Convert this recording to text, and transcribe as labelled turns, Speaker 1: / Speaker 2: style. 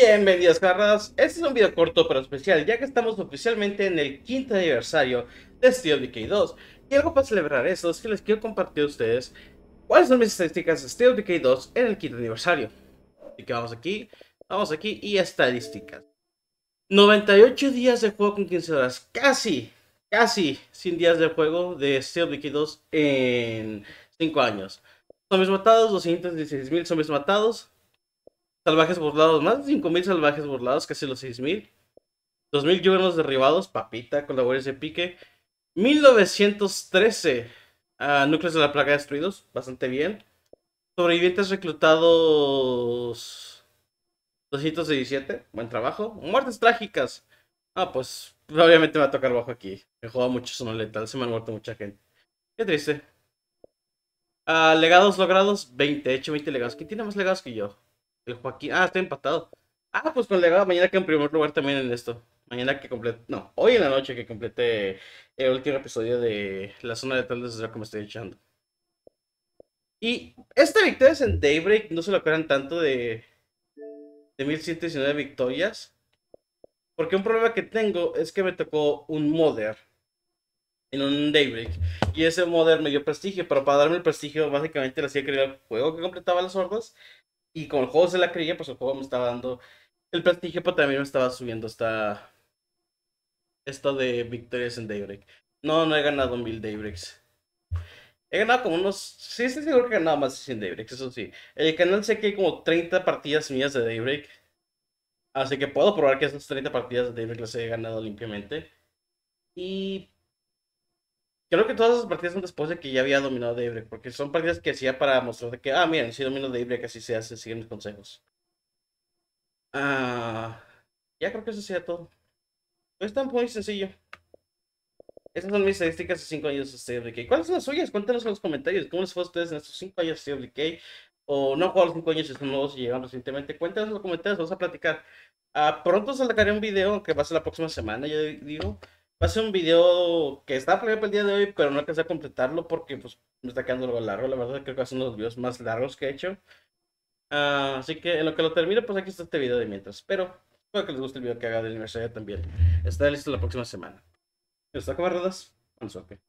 Speaker 1: Bienvenidos carrados, este es un video corto pero especial ya que estamos oficialmente en el quinto aniversario de Steel of 2 y algo para celebrar eso es que les quiero compartir a ustedes cuáles son mis estadísticas de Steel of 2 en el quinto aniversario así que vamos aquí, vamos aquí y estadísticas 98 días de juego con 15 horas, casi, casi 100 días de juego de Steel of 2 en 5 años mis matados, 216.000 zombies matados salvajes burlados, más de 5.000 salvajes burlados, casi los 6.000. 2.000 yugurnos derribados, papita, con la de pique. 1913, ah, núcleos de la plaga destruidos, bastante bien. Sobrevivientes reclutados 217, buen trabajo. Muertes trágicas. Ah, pues obviamente me va a tocar bajo aquí. Me juega mucho no letal, se me han muerto mucha gente. Qué triste. Ah, legados logrados, 20. He hecho 20 legados. ¿Quién tiene más legados que yo? El Joaquín. Ah, está empatado. Ah, pues con Legado mañana que en primer lugar también en esto. Mañana que complete. No, hoy en la noche que complete el último episodio de La zona de tal que como estoy echando. Y esta victoria es en Daybreak, no se lo acuerdan tanto de, de 1119 victorias. Porque un problema que tengo es que me tocó un modder en un Daybreak. Y ese modder me dio prestigio, pero para darme el prestigio, básicamente le hacía crear el juego que completaba las hordas y con el juego se la creía, pues el juego me estaba dando el prestigio, pero también me estaba subiendo esta. Esto de victorias en Daybreak. No, no he ganado mil Daybreaks. He ganado como unos. Sí, estoy seguro que he ganado más de 100 Daybreaks, eso sí. En el canal sé que hay como 30 partidas mías de Daybreak. Así que puedo probar que esas 30 partidas de Daybreak las he ganado limpiamente. Y Creo que todas esas partidas son después de que ya había dominado Daybreak, porque son partidas que hacía para mostrar de que, ah, miren, si domino Daybreak, así se hace, siguen mis consejos. Ah, ya creo que eso sería todo. es pues tan muy sencillo. Esas son mis estadísticas de 5 años de K. ¿Cuáles son las suyas? Cuéntanos en los comentarios. ¿Cómo les fue a ustedes en estos 5 años de K O no jugaron los 5 años y están nuevos y llegaron recientemente. Cuéntanos en los comentarios, vamos a platicar. Uh, pronto sacaré un video que va a ser la próxima semana, ya digo va a ser un video que está planeado para el día de hoy, pero no alcancé a completarlo porque pues me está quedando algo largo. La verdad creo que es uno de los videos más largos que he hecho. Ah, así que en lo que lo termino pues aquí está este video de mientras. Pero espero que les guste el video que haga la universidad también. Está listo la próxima semana. ¿Está como Rodas? Con suerte.